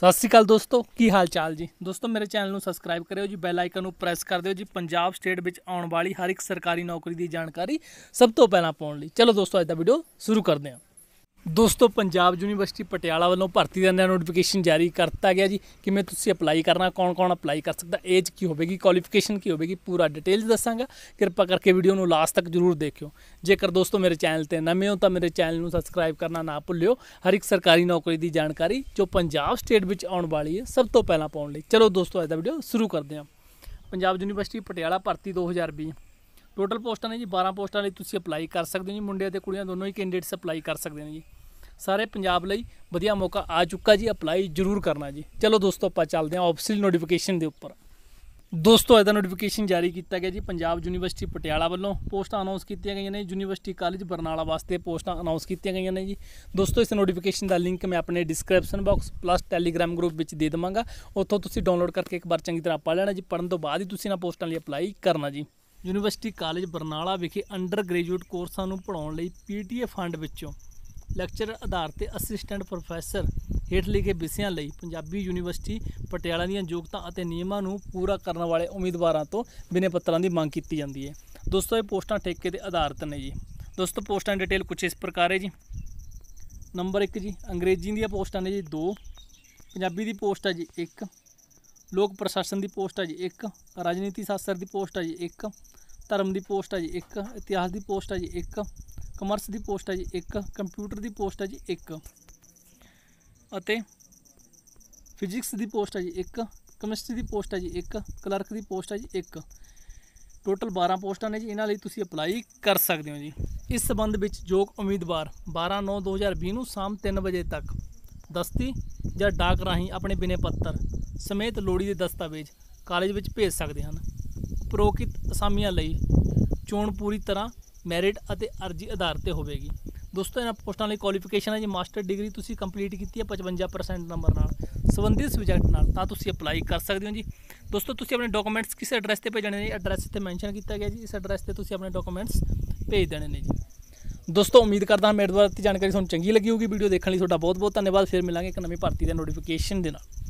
ਸਤਿ ਸ੍ਰੀ ਅਕਾਲ ਦੋਸਤੋ ਕੀ ਹਾਲ ਚਾਲ ਜੀ ਦੋਸਤੋ ਮੇਰੇ ਚੈਨਲ ਨੂੰ ਸਬਸਕ੍ਰਾਈਬ ਕਰਿਓ ਜੀ ਬੈਲ ਆਈਕਨ ਨੂੰ ਪ੍ਰੈਸ ਕਰ ਦਿਓ ਜੀ ਪੰਜਾਬ ਸਟੇਟ ਵਿੱਚ ਆਉਣ ਵਾਲੀ ਹਰ ਇੱਕ ਸਰਕਾਰੀ ਨੌਕਰੀ ਦੀ ਜਾਣਕਾਰੀ ਸਭ ਤੋਂ ਪਹਿਲਾਂ ਪਾਉਣ ਲਈ ਚਲੋ ਦੋਸਤੋ ਅੱਜ ਦਾ ਵੀਡੀਓ ਸ਼ੁਰੂ ਕਰਦੇ ਹਾਂ ਦੋਸਤੋ ਪੰਜਾਬ ਯੂਨੀਵਰਸਿਟੀ ਪਟਿਆਲਾ ਵੱਲੋਂ ਭਰਤੀ ਦਾ ਨੋਟੀਫਿਕੇਸ਼ਨ ਜਾਰੀ ਕਰਤਾ ਗਿਆ ਜੀ ਕਿਵੇਂ ਤੁਸੀਂ ਅਪਲਾਈ ਕਰਨਾ ਕੌਣ-ਕੌਣ ਅਪਲਾਈ ਕਰ ਸਕਦਾ ਏਜ ਕੀ ਹੋਵੇਗੀ ਕੁਆਲੀਫਿਕੇਸ਼ਨ ਕੀ ਹੋਵੇਗੀ ਪੂਰਾ ਡਿਟੇਲਸ ਦੱਸਾਂਗਾ ਕਿਰਪਾ ਕਰਕੇ ਵੀਡੀਓ ਨੂੰ ਲਾਸਟ ਤੱਕ ਜ਼ਰੂਰ ਦੇਖਿਓ ਜੇਕਰ ਦੋਸਤੋ ਮੇਰੇ ਚੈਨਲ ਤੇ ਨਵੇਂ ਹੋ ਤਾਂ ਮੇਰੇ ਚੈਨਲ ਨੂੰ ਸਬਸਕ੍ਰਾਈਬ ਕਰਨਾ ਨਾ ਭੁੱਲਿਓ ਹਰ ਇੱਕ ਸਰਕਾਰੀ ਨੌਕਰੀ ਦੀ ਜਾਣਕਾਰੀ ਜੋ ਪੰਜਾਬ ਸਟੇਟ ਵਿੱਚ ਆਉਣ ਵਾਲੀ ਹੈ ਸਭ ਤੋਂ ਪਹਿਲਾਂ ਪਾਉਣ ਲਈ ਚਲੋ ਦੋਸਤੋ ਅੱਜ ਦਾ ਵੀਡੀਓ ਸ਼ੁਰੂ ਕਰਦੇ ਹਾਂ ਪੰਜਾਬ ਯੂਨੀਵਰਸਿਟੀ ਪਟਿਆਲਾ ਭਰਤੀ 2020 ਟੋਟਲ ਪੋਸਟਾਂ ਨੇ ਜੀ 12 ਪੋਸਟਾਂ ਲਈ ਤੁਸੀਂ ਅਪਲਾਈ ਕਰ ਸਕਦੇ ਹੋ ਜੀ ਮੁੰਡੇ ਅਤੇ ਕੁੜੀਆਂ ਦੋਨੋਂ ਹੀ ਕੈਂਡੀਡੇਟਸ ਅਪਲਾਈ ਕਰ ਸਕਦੇ ਨੇ ਜੀ ਸਾਰੇ ਪੰਜਾਬ ਲਈ ਵਧੀਆ ਮੌਕਾ ਆ ਚੁੱਕਾ ਜੀ ਅਪਲਾਈ ਜ਼ਰੂਰ ਕਰਨਾ ਜੀ ਚਲੋ ਦੋਸਤੋ ਆਪਾਂ ਚੱਲਦੇ ਹਾਂ ਆਫੀਸ਼ੀਅਲ ਨੋਟੀਫਿਕੇਸ਼ਨ ਦੇ ਉੱਪਰ ਦੋਸਤੋ ਇਹਦਾ ਨੋਟੀਫਿਕੇਸ਼ਨ ਜਾਰੀ ਕੀਤਾ ਗਿਆ ਜੀ ਪੰਜਾਬ ਯੂਨੀਵਰਸਿਟੀ ਪਟਿਆਲਾ ਵੱਲੋਂ ਪੋਸਟਾਂ ਅਨਾਉਂਸ ਕੀਤੀਆਂ ਗਈਆਂ ਨੇ ਯੂਨੀਵਰਸਿਟੀ ਕਾਲਜ ਬਰਨਾਲਾ ਵਾਸਤੇ ਪੋਸਟਾਂ ਅਨਾਉਂਸ ਕੀਤੀਆਂ ਗਈਆਂ ਨੇ ਜੀ ਦੋਸਤੋ ਇਸ ਨੋਟੀਫਿਕੇਸ਼ਨ ਦਾ ਲਿੰਕ ਮੈਂ ਆਪਣੇ description box plus Telegram group ਵਿੱਚ ਦੇ ਦਵਾਂਗਾ ਉੱਥੋਂ ਤੁਸੀਂ ਡਾਊਨਲੋਡ ਕਰਕੇ ਇੱਕ ਵਾਰ ਚੰਗੀ ਤਰ੍ਹਾਂ ਪੜ੍ਹ ਲੈਣਾ ਜੀ ਪੜ੍ਹਨ ਤੋਂ ਬਾਅਦ ਹੀ ਤੁਸੀਂ ਨਾ ਪੋਸਟਾਂ ਲਈ ਅਪਲਾਈ ਕਰਨਾ ਜੀ ਯੂਨੀਵਰਸਿਟੀ ਕਾਲਜ ਬਰਨਾਲਾ ਵਿਖੇ ਅੰਡਰ ਗ੍ਰੈਜੂਏਟ ਕੋਰਸਾਂ ਨੂੰ ਪੜਾਉਣ ਲਈ ਪੀਟੀਏ ਫੰਡ ਵਿੱਚੋਂ ਲੈਕਚਰ ਆਧਾਰ ਤੇ ਅਸਿਸਟੈਂਟ ਪ੍ਰੋਫੈਸਰ ਹੇਠ ਲਿਖੇ ਵਿਸ਼ਿਆਂ ਲਈ ਪੰਜਾਬੀ ਯੂਨੀਵਰਸਿਟੀ ਪਟਿਆਲਾ ਦੀਆਂ ਯੋਗਤਾ ਅਤੇ ਨਿਯਮਾਂ ਨੂੰ ਪੂਰਾ ਕਰਨ ਵਾਲੇ ਉਮੀਦਵਾਰਾਂ ਤੋਂ ਬਿਨੇ ਪੱਤਰਾਂ ਦੀ ਮੰਗ ਕੀਤੀ ਜਾਂਦੀ ਹੈ ਦੋਸਤੋ ਇਹ ਪੋਸਟਾਂ ਠੇਕੇ ਤੇ ਆਧਾਰਿਤ ਨੇ ਜੀ ਦੋਸਤੋ ਪੋਸਟਾਂ ਦੀ ਡਿਟੇਲ ਕੁਝ ਇਸ ਪ੍ਰਕਾਰ ਹੈ ਜੀ ਨੰਬਰ 1 ਜੀ ਅੰਗਰੇਜ਼ੀ ਦੀਆਂ ਪੋਸਟਾਂ ਨੇ ਜੀ 2 ਪੰਜਾਬੀ ਦੀ ਪੋਸਟ ਹੈ ਜੀ 1 ਲੋਕ ਪ੍ਰਸ਼ਾਸਨ ਦੀ ਪੋਸਟ ਹੈ ਜੀ ਇੱਕ ਰਾਜਨੀਤੀ ਸ਼ਾਸਤਰ ਦੀ ਪੋਸਟ ਹੈ ਜੀ ਇੱਕ ਧਰਮ ਦੀ ਪੋਸਟ ਹੈ ਜੀ ਇੱਕ ਇਤਿਹਾਸ ਦੀ ਪੋਸਟ ਹੈ ਜੀ ਇੱਕ ਕਮਰਸ ਦੀ ਪੋਸਟ ਹੈ ਜੀ ਇੱਕ ਕੰਪਿਊਟਰ ਦੀ ਪੋਸਟ ਹੈ ਜੀ ਇੱਕ ਅਤੇ ਫਿਜ਼ਿਕਸ ਦੀ ਪੋਸਟ ਹੈ ਜੀ ਇੱਕ ਕੈਮਿਸਟਰੀ ਦੀ ਪੋਸਟ ਹੈ ਜੀ ਇੱਕ ਕਲਰਕ ਦੀ ਪੋਸਟ ਹੈ ਜੀ ਇੱਕ ਟੋਟਲ 12 ਪੋਸਟਾਂ ਨੇ ਜੀ ਇਹਨਾਂ ਲਈ ਤੁਸੀਂ ਅਪਲਾਈ ਕਰ ਸਕਦੇ ਹੋ ਜੀ ਇਸ ਸਬੰਧ ਵਿੱਚ ਜੋਗ ਉਮੀਦਵਾਰ 12 9 2020 ਨੂੰ ਸ਼ਾਮ 3 ਵਜੇ ਤੱਕ ਦਸਤੀ ਜਾਂ ਡਾਕ ਰਾਹੀਂ ਆਪਣੇ ਬਿਨੇ ਪੱਤਰ ਸਮੇਤ ਲੋੜੀ ਦੇ ਦਸਤਾਵੇਜ਼ ਕਾਲਜ ਵਿੱਚ ਭੇਜ ਸਕਦੇ ਹਨ ਪ੍ਰੋਕਿਤ ਅਸਾਮੀਆਂ ਲਈ ਚੋਣ ਪੂਰੀ ਤਰ੍ਹਾਂ ਮੈਰਿਟ ਅਤੇ ਅਰਜ਼ੀ ਆਧਾਰ ਤੇ ਹੋਵੇਗੀ ਦੋਸਤੋ ਇਹਨਾਂ ਪੋਸਟਾਂ ਲਈ ਕੁਆਲੀਫਿਕੇਸ਼ਨ ਹੈ ਜੀ ਮਾਸਟਰ ਡਿਗਰੀ ਤੁਸੀਂ ਕੰਪਲੀਟ ਕੀਤੀ ਹੈ 55% ਨੰਬਰ ਨਾਲ ਸੰਬੰਧਿਤ ਸਬਜੈਕਟ ਨਾਲ ਤਾਂ ਤੁਸੀਂ ਅਪਲਾਈ ਕਰ ਸਕਦੇ ਹੋ ਜੀ ਦੋਸਤੋ ਤੁਸੀਂ ਆਪਣੇ ਡਾਕੂਮੈਂਟਸ ਕਿਸ ਐਡਰੈਸ ਤੇ ਭੇਜਣੇ ਨੇ ਐਡਰੈਸ ਤੇ ਮੈਂਸ਼ਨ ਕੀਤਾ ਗਿਆ ਜੀ ਇਸ ਐਡਰੈਸ ਤੇ ਤੁਸੀਂ ਆਪਣੇ ਡਾਕੂਮੈਂਟਸ ਭੇਜ ਦੇਣੇ ਨੇ ਜੀ ਦੋਸਤੋ ਉਮੀਦ ਕਰਦਾ ਹਾਂ ਮੇਰੇ ਦੁਆਰਾ ਦਿੱਤੀ ਜਾਣਕਾਰੀ ਤੁਹਾਨੂੰ ਚੰਗੀ ਲੱਗੀ ਹੋਊਗੀ ਵੀਡੀਓ ਦੇਖਣ ਲਈ ਤੁਹਾਡਾ ਬਹੁਤ ਬਹੁਤ ਧੰਨਵਾਦ ਫਿਰ ਮਿਲਾਂਗੇ ਇੱਕ ਨਵੀਂ ਭਰਤੀ ਦੇ ਨੋਟੀਫਿਕੇਸ਼ਨ ਦੇ ਨਾਲ